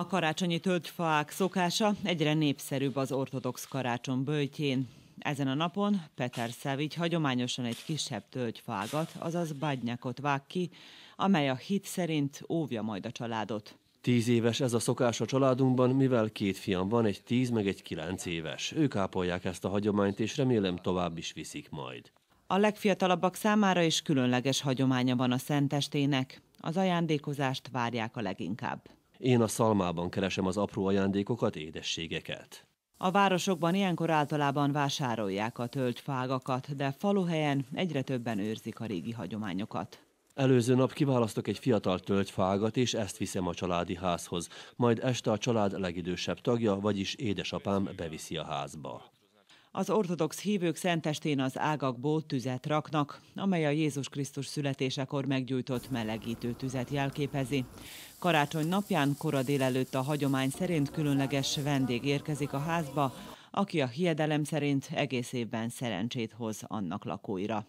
A karácsonyi tölgyfaák szokása egyre népszerűbb az ortodox karácsony böjtjén. Ezen a napon Peter Szevigy hagyományosan egy kisebb tölgyfágat, azaz bágynyákot vág ki, amely a hit szerint óvja majd a családot. Tíz éves ez a szokás a családunkban, mivel két fiam van, egy tíz meg egy kilenc éves. Ők ápolják ezt a hagyományt, és remélem tovább is viszik majd. A legfiatalabbak számára is különleges hagyománya van a szentestének. Az ajándékozást várják a leginkább. Én a szalmában keresem az apró ajándékokat, édességeket. A városokban ilyenkor általában vásárolják a fágakat, de faluhelyen egyre többen őrzik a régi hagyományokat. Előző nap kiválasztok egy fiatal töltfágat, és ezt viszem a családi házhoz. Majd este a család legidősebb tagja, vagyis édesapám beviszi a házba. Az ortodox hívők szentestén az ágakból tüzet raknak, amely a Jézus Krisztus születésekor meggyújtott melegítő tüzet jelképezi. Karácsony napján kora délelőtt a hagyomány szerint különleges vendég érkezik a házba, aki a hiedelem szerint egész évben szerencsét hoz annak lakóira.